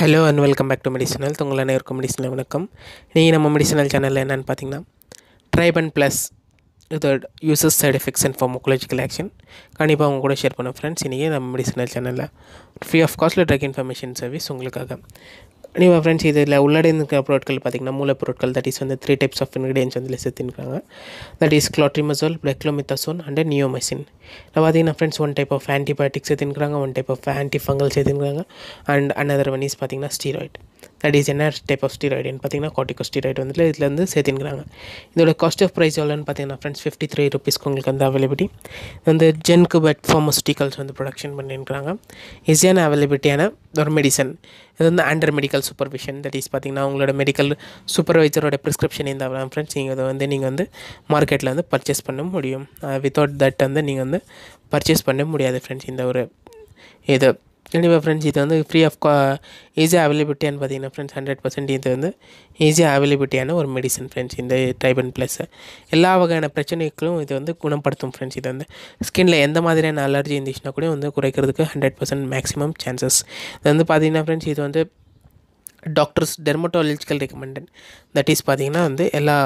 hello and welcome back to medicinal உங்கள் அனைவருக்கும் medicinal வணக்கம் இன்றைக்கி நம்ம மெடிசனல் சேனலில் என்னென்னு பார்த்தீங்கன்னா ட்ரைபன் ப்ளஸ் இதோட uses side effects and pharmacological action கண்டிப்பாக அவங்க கூட ஷேர் பண்ண ஃப்ரெண்ட்ஸ் இன்றைக்கி நம்ம மெடிசனல் சேனலில் ஃப்ரீ ஆஃப் காஸ்ட்டில் ட்ரக் இன்ஃபர்மேஷன் சர்வீஸ் உங்களுக்காக நியூவாக ஃப்ரெண்ட்ஸ் இதில் உள்ளடங்கிய பொருட்கள் பார்த்திங்கன்னா பொருட்கள் தட் இஸ் வந்து த்ரீ டைப்ஸ் ஆஃப் இன்க்ரீடியன்ஸ் வந்து சேர்த்துருக்காங்க that is clotrimazole beclomethasone and neomycin இல்லை பார்த்திங்கன்னா friends one type of antibiotics சேர்த்துருக்காங்க one type of antifungal சேர்த்துருக்காங்க அண்ட் அனதர் ஒன் இஸ் பார்த்திங்கன்னா ஸ்டீராய்டு தட் இஸ் என்ன டைப் ஆஃப் ஸ்டீராய்டுன்னு பார்த்தீங்கன்னா ஸ்டீராய்டு வந்துட்டு இதில் வந்து சேர்த்துங்கிறாங்க இதோட காஸ்ட் ஆஃப் ப்ரைஸ் எவ்வளோன்னு பார்த்தீங்கன்னா ஃப்ரெண்ட்ஸ் ஃபிஃப்டி த்ரீ ருபீஸ்க்கு உங்களுக்கு வந்து அவைலபிலிட்டி வந்து ஜென்கு பட் ஃபார்மஸ்டிக்கல்ஸ் வந்து ப்ரொடக்ஷன் பண்ணிருக்கிறாங்க ஈஸியான அவைலபிலிட்டியான ஒரு மெடிசன் இது வந்து under medical supervision that is பார்த்திங்கன்னா உங்களோட மெடிக்கல் சூப்பர்வைசரோட ப்ரிஸ்கிரிப்ஷன் இந்த ஃப்ரெண்ட்ஸ் நீங்கள் இதை வந்து நீங்கள் வந்து மார்க்கெட்டில் வந்து பர்ச்சேஸ் பண்ண முடியும் வித்தவுட் uh, தட் வந்து நீங்கள் வந்து பர்ச்சேஸ் பண்ண முடியாது ஃப்ரெண்ட்ஸ் இந்த ஒரு இதை கண்டிப்பாக ஃப்ரெண்ட்ஸ் இது வந்து ஃப்ரீ ஆஃப் கா ஈஸியாக அவைலபிலிட்டியான்னு பார்த்தீங்கன்னா ஃப்ரெண்ட்ஸ் ஹண்ட்ரட் பர்சன்ட் இது வந்து ஈஸியாக அவைலபிலிட்டியான ஒரு மெடிசன் ஃப்ரெண்ட்ஸ் இந்த ட்ரைபன் ப்ளஸ் எல்லா வகையான பிரச்சனைகளும் இது வந்து குணப்படுத்தும் ஃப்ரெண்ட்ஸ் இது வந்து ஸ்கின்ல எந்த மாதிரியான அலர்ஜி இருந்துச்சுன்னா கூட வந்து குறைக்கிறதுக்கு ஹண்ட்ரட் பர்சன்ட் மேக்ஸிமம் சான்சஸ் இது வந்து பார்த்தீங்கன்னா ஃப்ரெண்ட்ஸ் இது வந்து doctors dermatological recommended that is பார்த்தீங்கன்னா வந்து எல்லா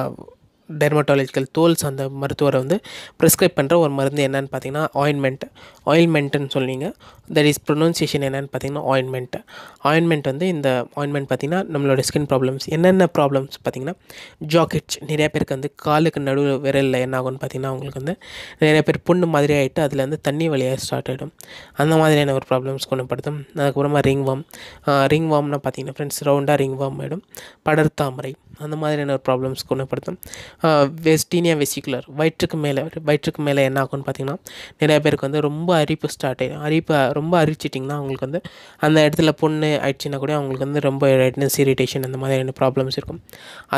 டெர்மட்டாலஜிக்கல் தோல்ஸ் அந்த மருத்துவரை வந்து ப்ரிஸ்கிரைப் பண்ணுற ஒரு மருந்து என்னன்னு பார்த்தீங்கன்னா ஆயின்மெண்ட் ஆயின்மெண்ட்டுன்னு சொல்லிங்க தட் இஸ் ப்ரொனன்சியேஷன் என்னென்னு பார்த்தீங்கன்னா ஆயின்மெண்ட் ஆயின்மெண்ட் வந்து இந்த ஆயின்மெண்ட் பார்த்திங்கன்னா நம்மளோட ஸ்கின் ப்ராப்ளம்ஸ் என்னென்ன ப்ராப்ளம்ஸ் பார்த்திங்கன்னா ஜாக்கெட்ஸ் நிறைய பேருக்கு வந்து காலுக்கு நடுவில் விரலில் என்ன ஆகும்னு பார்த்திங்கன்னா அவங்களுக்கு வந்து நிறைய பேர் புண்ணு மாதிரி ஆகிட்டு அதில் வந்து தண்ணி வழியாக ஸ்டார்ட் ஆகிடும் அந்த மாதிரியான ஒரு ப்ராப்ளம்ஸ் குணப்படுத்தும் அதுக்கப்புறமா ரிங் வாம் ரிங் வாம்னா பார்த்திங்கன்னா ஃப்ரெண்ட்ஸ் ரவுண்டாக ரிங் வாம் ஆகிடும் படர்தாமரை அந்த மாதிரியான ஒரு ப்ராப்ளம்ஸ் குணப்படுத்தும் வெஸ்டீனியா வெசிகுலர் வயிற்றுக்கு மேலே வயிற்றுக்கு மேலே என்ன ஆகும்னு பார்த்திங்கன்னா நிறைய பேருக்கு வந்து ரொம்ப அரிப்பு ஸ்டார்ட் ஆகிடும் அரிப்பை ரொம்ப அரிச்சிட்டிங்கன்னா அவங்களுக்கு வந்து அந்த இடத்துல பொண்ணு ஆயிடுச்சுன்னா கூட அவங்களுக்கு வந்து ரொம்ப ரெட்னஸ் இரிட்டேஷன் அந்த மாதிரியான ப்ராப்ளம்ஸ் இருக்கும்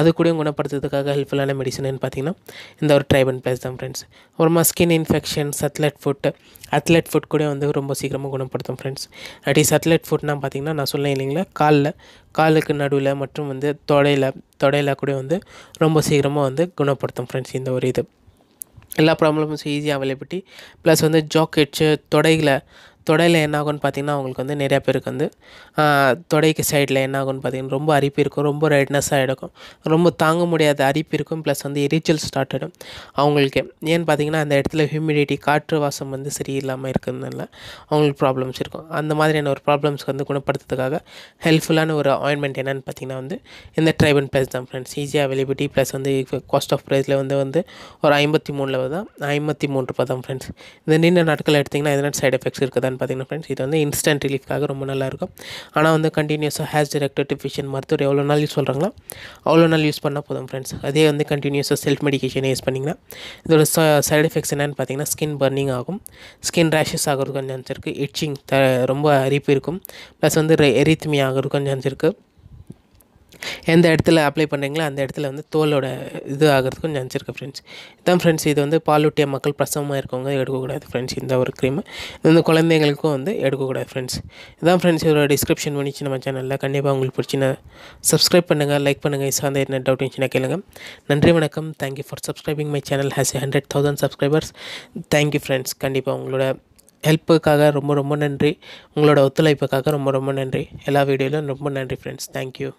அது கூடயும் குணப்படுத்துறதுக்காக ஹெல்ப்ஃபுல்லான மெடிசன் பார்த்திங்கன்னா இந்த ஒரு ட்ரைபன் பிளஸ் தான் ஃப்ரெண்ட்ஸ் அப்புறமா skin infections athlete foot athlete foot கூட வந்து ரொம்ப சீக்கிரமாக குணப்படுத்தும் ஃப்ரெண்ட்ஸ் அடி சட்லட் ஃபுட்னா பார்த்திங்கன்னா நான் சொன்னேன் இல்லைங்களா காலில் காலுக்கு நடுவில் மற்றும் வந்து தொடையில் தொடையில் கூட வந்து ரொம்ப சீக்கிரமாக வந்து குணப்படுத்தும் ஃப்ரெண்ட்ஸ் இந்த ஒரு இது எல்லா ப்ராப்ளமும் ஈஸியாக அவைலபிலிட்டி ப்ளஸ் வந்து ஜாக்கெட்ஸு தொடைகளை தொடையில் என்ன ஆகும்னு பார்த்திங்கன்னா அவங்களுக்கு வந்து நிறையா பேருக்கு வந்து தொடைக்கு சைடில் என்ன ஆகும்னு பார்த்திங்கன்னா ரொம்ப அரிப்பு இருக்கும் ரொம்ப ரெட்னஸ்ஸாக எடுக்கும் ரொம்ப தாங்க முடியாத அரிப்பு இருக்கும் ப்ளஸ் வந்து எரிச்சல் ஸ்டார்ட் ஆகிடும் அவங்களுக்கு ஏன்னு பார்த்திங்கன்னா அந்த இடத்துல ஹியூமிடிட்டி காற்று வாசம் வந்து சரியில்லாமல் இருக்கிறதுனால அவங்களுக்கு ப்ராப்ளம்ஸ் இருக்கும் அந்த மாதிரியான ஒரு ப்ராப்ளம்ஸ்க்கு வந்து குணப்படுத்துறதுக்காக ஹெல்ப்ஃபுல்லான ஒரு ஆயின்மெண்ட் என்னென்னு பார்த்திங்கன்னா வந்து இந்த ட்ரைபன் ப்ளஸ் தான் ஃப்ரெண்ட்ஸ் ஈஸியாக அவைலபிலிட்டி ப்ளஸ் வந்து காஸ்ட் ஆஃப் ப்ரைஸில் வந்து வந்து ஒரு ஐம்பத்தி மூணில் தான் ஐம்பத்தி மூன்று ரூபாய் தான் ஃப்ரெண்ட்ஸ் இந்த நீண்ட நாட்கள் எடுத்திங்கன்னா எதனால் சைடு எஃபெக்ட்ஸ் இருக்குதா என்னென்னு ஃப்ரெண்ட்ஸ் இது வந்து இன்ஸ்டன்ட் ரிலீஃப்காக ரொம்ப நல்லாயிருக்கும் ஆனால் வந்து கண்டினியூஸாக ஹேஸ் டிரெக்டர் டிஃபிஷியன் மருத்துவர் எவ்வளோ நாள் யூஸ் பண்ணுறாங்களா அவ்வளோ நாள் யூஸ் பண்ணால் போதும் ஃப்ரெண்ட்ஸ் அதே வந்து கண்டினியூஸாக செல்ஃப் மெடிக்கேஷன் யூஸ் பண்ணிங்கன்னா இதோட சைட் எஃபெக்ட்ஸ் என்னென்னு பார்த்தீங்கன்னா ஸ்கின் பர்னிங் ஆகும் ஸ்கின் ரேஷஸ் ஆகிறது கொஞ்சம் இருக்குது இட்சிங் த ரொம்ப அரிப்பு இருக்கும் ப்ளஸ் வந்து எரித்மி ஆகிறது கொஞ்சம் இருக்குது எந்த இடத்துல அப்ளை பண்ணுறீங்களோ அந்த இடத்துல வந்து தோலோட இது ஆகிறதுக்கும் சான்ஸ் இருக்குது ஃப்ரெண்ட்ஸ் இதான் ஃப்ரெண்ட்ஸ் இது வந்து பாலூட்டிய மக்கள் பிரசவமாக இருக்கவங்க எடுக்கக்கூடாது ஃப்ரெண்ட்ஸ் இந்த ஒரு க்ரீம் இது வந்து குழந்தைங்களுக்கும் வந்து எடுக்கக்கூடாது ஃப்ரெண்ட்ஸ் இதான் ஃப்ரெண்ட்ஸ் இதோட டிஸ்கிரிப்ஷன் பண்ணிச்சு நம்ம சேனலில் கண்டிப்பாக உங்களுக்கு பிடிச்சினா சப்ஸ்கிரைப் பண்ணுங்கள் லைக் பண்ணுங்கள் இஸ் சார்ந்த என்ன டவுட் இருந்துச்சுன்னா கேளுங்க நன்றி வணக்கம் thank you for subscribing my channel has hundred thousand subscribers thank you friends கண்டிப்பாக உங்களோட ஹெல்ப்புக்காக ரொம்ப ரொம்ப நன்றி உங்களோட ஒத்துழைப்புக்காக ரொம்ப ரொம்ப நன்றி எல்லா வீடியோலையும் ரொம்ப நன்றி ஃப்ரெண்ட்ஸ் தேங்க்யூ